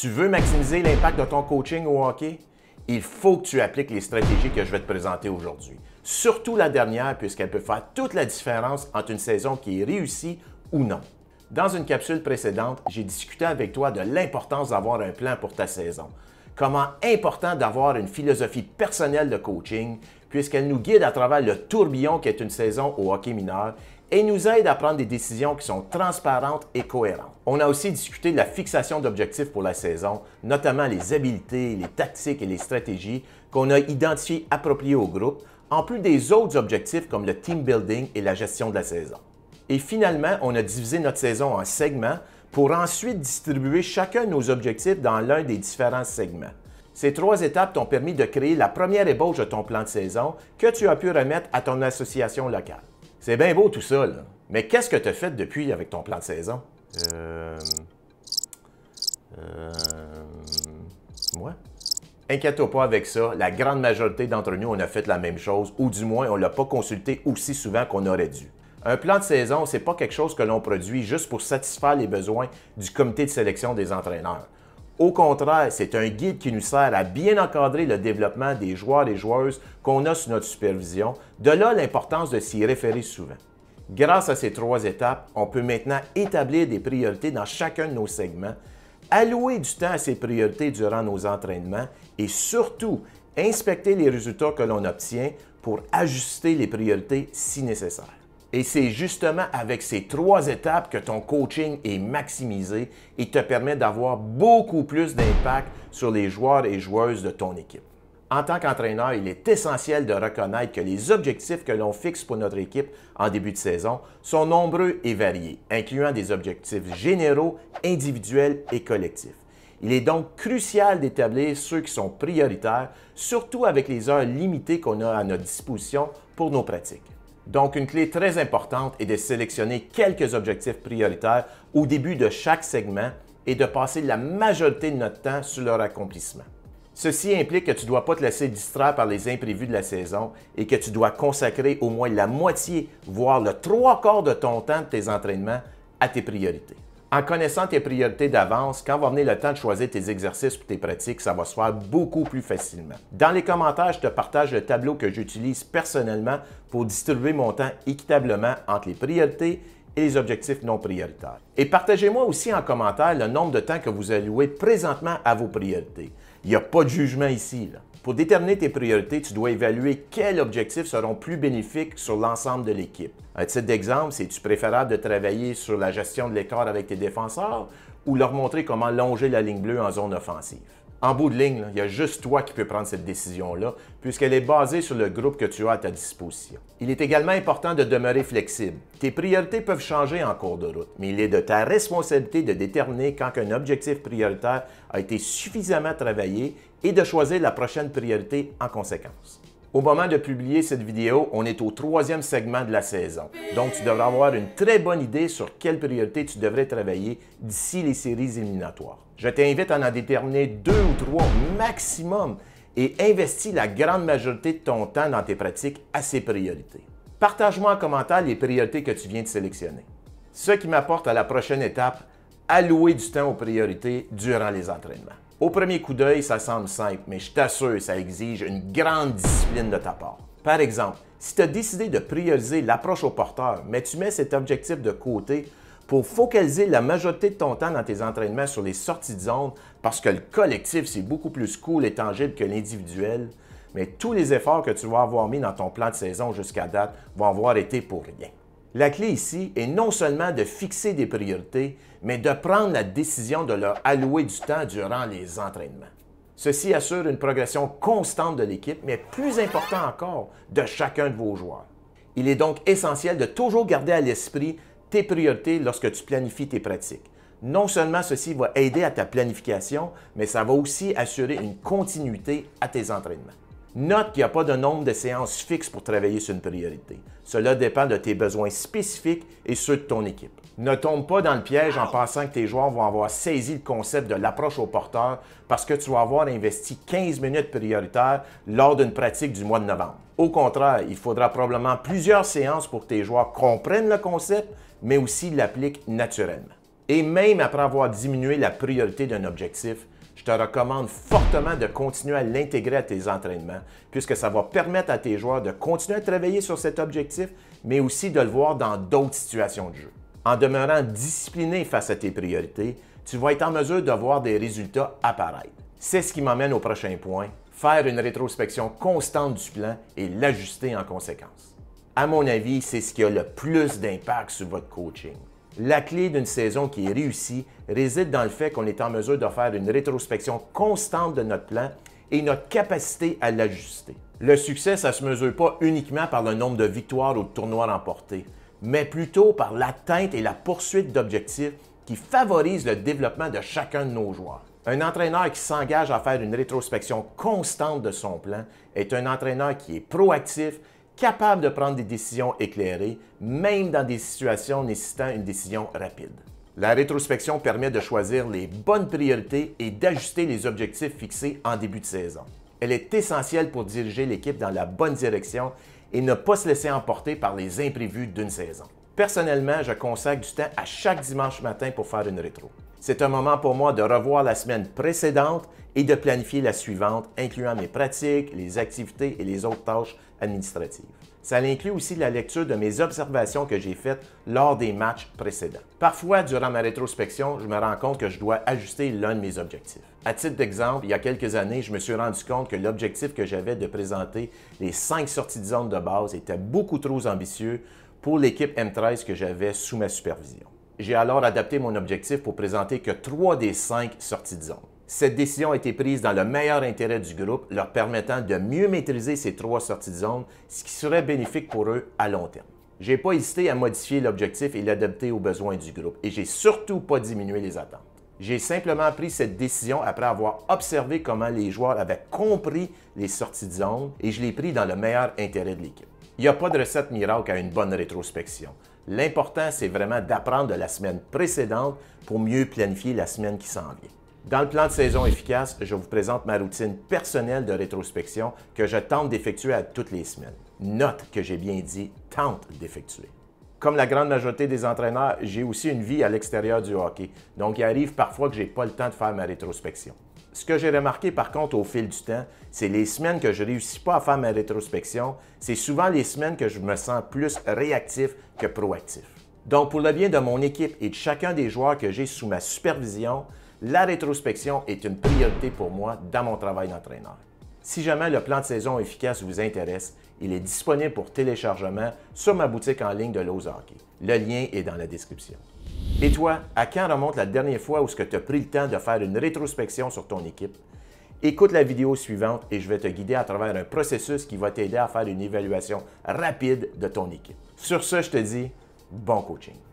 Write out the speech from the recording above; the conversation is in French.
Tu veux maximiser l'impact de ton coaching au hockey? Il faut que tu appliques les stratégies que je vais te présenter aujourd'hui. Surtout la dernière, puisqu'elle peut faire toute la différence entre une saison qui est réussie ou non. Dans une capsule précédente, j'ai discuté avec toi de l'importance d'avoir un plan pour ta saison. Comment important d'avoir une philosophie personnelle de coaching, puisqu'elle nous guide à travers le tourbillon qu'est une saison au hockey mineur et nous aide à prendre des décisions qui sont transparentes et cohérentes. On a aussi discuté de la fixation d'objectifs pour la saison, notamment les habiletés, les tactiques et les stratégies qu'on a identifiées appropriées au groupe, en plus des autres objectifs comme le team building et la gestion de la saison. Et finalement, on a divisé notre saison en segments pour ensuite distribuer chacun de nos objectifs dans l'un des différents segments. Ces trois étapes t'ont permis de créer la première ébauche de ton plan de saison que tu as pu remettre à ton association locale. C'est bien beau tout ça, là. Mais qu'est-ce que tu as fait depuis avec ton plan de saison? Euh... Euh... Moi? Inquiète-toi pas avec ça. La grande majorité d'entre nous, on a fait la même chose, ou du moins, on l'a pas consulté aussi souvent qu'on aurait dû. Un plan de saison, c'est pas quelque chose que l'on produit juste pour satisfaire les besoins du comité de sélection des entraîneurs. Au contraire, c'est un guide qui nous sert à bien encadrer le développement des joueurs et joueuses qu'on a sous notre supervision, de là l'importance de s'y référer souvent. Grâce à ces trois étapes, on peut maintenant établir des priorités dans chacun de nos segments, allouer du temps à ces priorités durant nos entraînements et surtout inspecter les résultats que l'on obtient pour ajuster les priorités si nécessaire. Et c'est justement avec ces trois étapes que ton coaching est maximisé et te permet d'avoir beaucoup plus d'impact sur les joueurs et joueuses de ton équipe. En tant qu'entraîneur, il est essentiel de reconnaître que les objectifs que l'on fixe pour notre équipe en début de saison sont nombreux et variés, incluant des objectifs généraux, individuels et collectifs. Il est donc crucial d'établir ceux qui sont prioritaires, surtout avec les heures limitées qu'on a à notre disposition pour nos pratiques. Donc, une clé très importante est de sélectionner quelques objectifs prioritaires au début de chaque segment et de passer la majorité de notre temps sur leur accomplissement. Ceci implique que tu ne dois pas te laisser distraire par les imprévus de la saison et que tu dois consacrer au moins la moitié, voire le trois quarts de ton temps de tes entraînements à tes priorités en connaissant tes priorités d'avance, quand va venir le temps de choisir tes exercices ou tes pratiques, ça va se faire beaucoup plus facilement. Dans les commentaires, je te partage le tableau que j'utilise personnellement pour distribuer mon temps équitablement entre les priorités et les objectifs non prioritaires. Et partagez-moi aussi en commentaire le nombre de temps que vous allouez présentement à vos priorités. Il n'y a pas de jugement ici. Là. Pour déterminer tes priorités, tu dois évaluer quels objectifs seront plus bénéfiques sur l'ensemble de l'équipe. À titre d'exemple, c'est-tu préférable de travailler sur la gestion de l'écart avec tes défenseurs ou leur montrer comment longer la ligne bleue en zone offensive? En bout de ligne, il y a juste toi qui peux prendre cette décision-là, puisqu'elle est basée sur le groupe que tu as à ta disposition. Il est également important de demeurer flexible. Tes priorités peuvent changer en cours de route, mais il est de ta responsabilité de déterminer quand un objectif prioritaire a été suffisamment travaillé et de choisir la prochaine priorité en conséquence. Au moment de publier cette vidéo, on est au troisième segment de la saison. Donc, tu devras avoir une très bonne idée sur quelles priorités tu devrais travailler d'ici les séries éliminatoires. Je t'invite à en déterminer deux ou trois maximum et investis la grande majorité de ton temps dans tes pratiques à ces priorités. Partage-moi en commentaire les priorités que tu viens de sélectionner. Ce qui m'apporte à la prochaine étape, allouer du temps aux priorités durant les entraînements. Au premier coup d'œil, ça semble simple, mais je t'assure, ça exige une grande discipline de ta part. Par exemple, si tu as décidé de prioriser l'approche au porteur, mais tu mets cet objectif de côté pour focaliser la majorité de ton temps dans tes entraînements sur les sorties de zone parce que le collectif, c'est beaucoup plus cool et tangible que l'individuel, mais tous les efforts que tu vas avoir mis dans ton plan de saison jusqu'à date vont avoir été pour rien. La clé ici est non seulement de fixer des priorités, mais de prendre la décision de leur allouer du temps durant les entraînements. Ceci assure une progression constante de l'équipe, mais plus important encore, de chacun de vos joueurs. Il est donc essentiel de toujours garder à l'esprit tes priorités lorsque tu planifies tes pratiques. Non seulement ceci va aider à ta planification, mais ça va aussi assurer une continuité à tes entraînements. Note qu'il n'y a pas de nombre de séances fixes pour travailler sur une priorité. Cela dépend de tes besoins spécifiques et ceux de ton équipe. Ne tombe pas dans le piège en pensant que tes joueurs vont avoir saisi le concept de l'approche au porteur parce que tu vas avoir investi 15 minutes prioritaires lors d'une pratique du mois de novembre. Au contraire, il faudra probablement plusieurs séances pour que tes joueurs comprennent le concept, mais aussi l'appliquent naturellement. Et même après avoir diminué la priorité d'un objectif, je te recommande fortement de continuer à l'intégrer à tes entraînements, puisque ça va permettre à tes joueurs de continuer à travailler sur cet objectif, mais aussi de le voir dans d'autres situations de jeu. En demeurant discipliné face à tes priorités, tu vas être en mesure de voir des résultats apparaître. C'est ce qui m'amène au prochain point, faire une rétrospection constante du plan et l'ajuster en conséquence. À mon avis, c'est ce qui a le plus d'impact sur votre coaching. La clé d'une saison qui est réussie réside dans le fait qu'on est en mesure de faire une rétrospection constante de notre plan et notre capacité à l'ajuster. Le succès, ça ne se mesure pas uniquement par le nombre de victoires ou de tournois remportés, mais plutôt par l'atteinte et la poursuite d'objectifs qui favorisent le développement de chacun de nos joueurs. Un entraîneur qui s'engage à faire une rétrospection constante de son plan est un entraîneur qui est proactif capable de prendre des décisions éclairées, même dans des situations nécessitant une décision rapide. La rétrospection permet de choisir les bonnes priorités et d'ajuster les objectifs fixés en début de saison. Elle est essentielle pour diriger l'équipe dans la bonne direction et ne pas se laisser emporter par les imprévus d'une saison. Personnellement, je consacre du temps à chaque dimanche matin pour faire une rétro. C'est un moment pour moi de revoir la semaine précédente et de planifier la suivante, incluant mes pratiques, les activités et les autres tâches administratives. Ça inclut aussi la lecture de mes observations que j'ai faites lors des matchs précédents. Parfois, durant ma rétrospection, je me rends compte que je dois ajuster l'un de mes objectifs. À titre d'exemple, il y a quelques années, je me suis rendu compte que l'objectif que j'avais de présenter les cinq sorties de zone de base était beaucoup trop ambitieux pour l'équipe M13 que j'avais sous ma supervision. J'ai alors adapté mon objectif pour présenter que trois des cinq sorties de zone. Cette décision a été prise dans le meilleur intérêt du groupe, leur permettant de mieux maîtriser ces trois sorties de zone, ce qui serait bénéfique pour eux à long terme. J'ai pas hésité à modifier l'objectif et l'adapter aux besoins du groupe, et j'ai surtout pas diminué les attentes. J'ai simplement pris cette décision après avoir observé comment les joueurs avaient compris les sorties de zone et je l'ai pris dans le meilleur intérêt de l'équipe. Il n'y a pas de recette miracle à une bonne rétrospection. L'important, c'est vraiment d'apprendre de la semaine précédente pour mieux planifier la semaine qui s'en vient. Dans le plan de saison efficace, je vous présente ma routine personnelle de rétrospection que je tente d'effectuer à toutes les semaines. Note que j'ai bien dit tente d'effectuer. Comme la grande majorité des entraîneurs, j'ai aussi une vie à l'extérieur du hockey, donc il arrive parfois que je n'ai pas le temps de faire ma rétrospection. Ce que j'ai remarqué par contre au fil du temps, c'est les semaines que je réussis pas à faire ma rétrospection, c'est souvent les semaines que je me sens plus réactif que proactif. Donc pour le bien de mon équipe et de chacun des joueurs que j'ai sous ma supervision, la rétrospection est une priorité pour moi dans mon travail d'entraîneur. Si jamais le plan de saison efficace vous intéresse, il est disponible pour téléchargement sur ma boutique en ligne de Lowe's Hockey. Le lien est dans la description. Et toi, à quand remonte la dernière fois où tu as pris le temps de faire une rétrospection sur ton équipe? Écoute la vidéo suivante et je vais te guider à travers un processus qui va t'aider à faire une évaluation rapide de ton équipe. Sur ce, je te dis bon coaching.